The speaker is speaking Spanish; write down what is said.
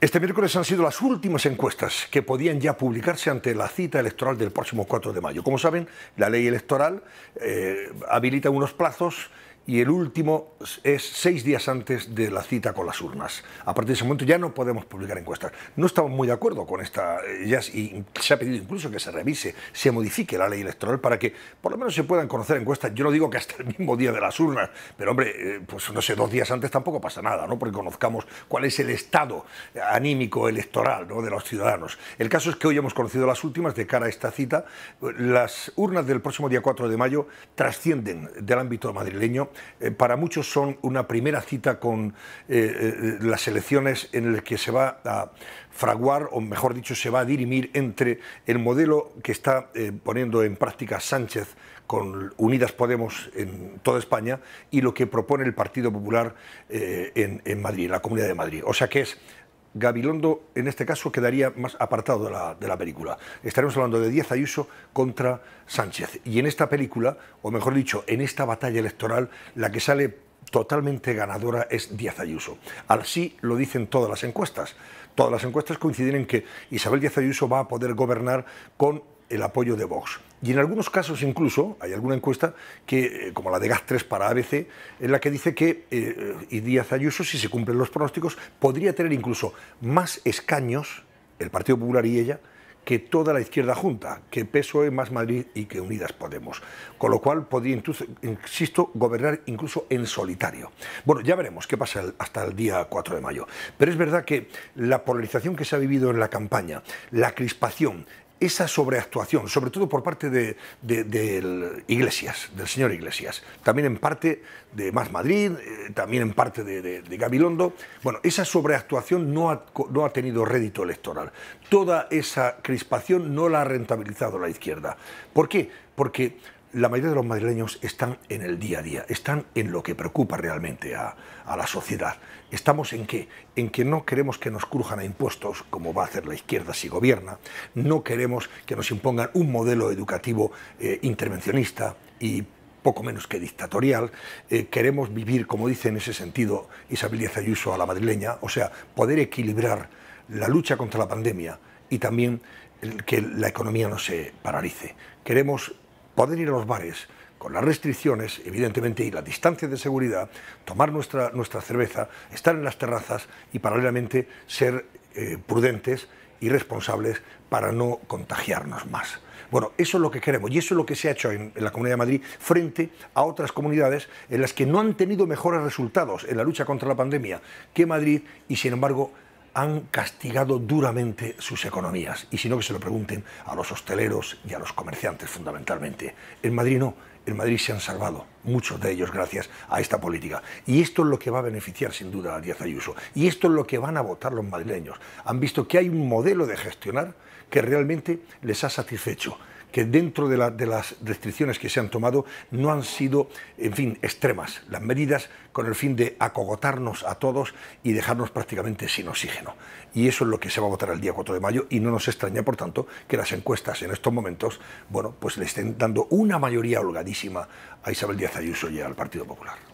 Este miércoles han sido las últimas encuestas que podían ya publicarse ante la cita electoral del próximo 4 de mayo. Como saben, la ley electoral eh, habilita unos plazos y el último es seis días antes de la cita con las urnas. A partir de ese momento ya no podemos publicar encuestas. No estamos muy de acuerdo con esta, eh, ya, y se ha pedido incluso que se revise, se modifique la ley electoral para que por lo menos se puedan conocer encuestas. Yo no digo que hasta el mismo día de las urnas, pero hombre, eh, pues no sé, dos días antes tampoco pasa nada, ¿no? Porque conozcamos cuál es el estado anímico electoral de los ciudadanos. El caso es que hoy hemos conocido las últimas de cara a esta cita. Las urnas del próximo día 4 de mayo trascienden del ámbito madrileño eh, para muchos son una primera cita con eh, eh, las elecciones en las que se va a fraguar, o mejor dicho, se va a dirimir entre el modelo que está poniendo en práctica Sánchez con Unidas Podemos en toda España y lo que propone el Partido Popular en, Madrid, en la Comunidad de Madrid. O sea que es Gabilondo en este caso quedaría más apartado de la, película. Estaremos hablando de Díaz Ayuso contra Sánchez. Y en esta película, o mejor dicho, en esta batalla electoral, la que sale totalmente ganadora es Díaz Ayuso. Así lo dicen todas las encuestas. Todas las encuestas coinciden en que Isabel Díaz Ayuso va a poder gobernar con el apoyo de Vox. Y en algunos casos incluso, hay alguna encuesta, que, eh, como la de GAS3 para ABC, en la que dice que eh, y Díaz Ayuso, si se cumplen los pronósticos, podría tener incluso más escaños, el Partido Popular y ella, que toda la izquierda junta, que PSOE más Madrid y que Unidas Podemos. Con lo cual podría, insisto, gobernar incluso en solitario. Bueno, ya veremos qué pasa hasta el día 4 de mayo. Pero es verdad que la polarización que se ha vivido en la campaña, la crispación, esa sobreactuación, sobre todo por parte de, Iglesias, del señor Iglesias, también en parte de Más Madrid, eh, también en parte de, Gabilondo. Bueno, esa sobreactuación no no ha tenido rédito electoral. Toda esa crispación no la ha rentabilizado la izquierda. ¿Por qué? Porque la mayoría de los madrileños están en el día a día, están en lo que preocupa realmente a, la sociedad. ¿Estamos en qué? En que no queremos que nos crujan a impuestos, como va a hacer la izquierda si gobierna, no queremos que nos impongan un modelo educativo eh, intervencionista y poco menos que dictatorial, eh, queremos vivir, como dice en ese sentido Isabel Díaz Ayuso a la madrileña, o sea, poder equilibrar la lucha contra la pandemia y también que la economía no se paralice. Queremos poder ir a los bares con las restricciones, evidentemente, y la distancia de seguridad, tomar nuestra, nuestra cerveza, estar en las terrazas y paralelamente ser eh, prudentes y responsables para no contagiarnos más. Bueno, eso es lo que queremos y eso es lo que se ha hecho en, la Comunidad de Madrid frente a otras comunidades en las que no han tenido mejores resultados en la lucha contra la pandemia que Madrid y sin embargo han castigado duramente sus economías. Y si no, que se lo pregunten a los hosteleros y a los comerciantes fundamentalmente. En Madrid no, en Madrid se han salvado, muchos de ellos gracias a esta política. Y esto es lo que va a beneficiar sin duda a Díaz Ayuso. Y esto es lo que van a votar los madrileños. Han visto que hay un modelo de gestionar que realmente les ha satisfecho que dentro de, las restricciones que se han tomado no han sido, en fin, extremas. Las medidas con el fin de acogotarnos a todos y dejarnos prácticamente sin oxígeno. Y eso es lo que se va a votar el día 4 de mayo y no nos extraña, por tanto, que las encuestas en estos momentos, bueno, pues le estén dando una mayoría holgadísima a Isabel Díaz Ayuso y al Partido Popular.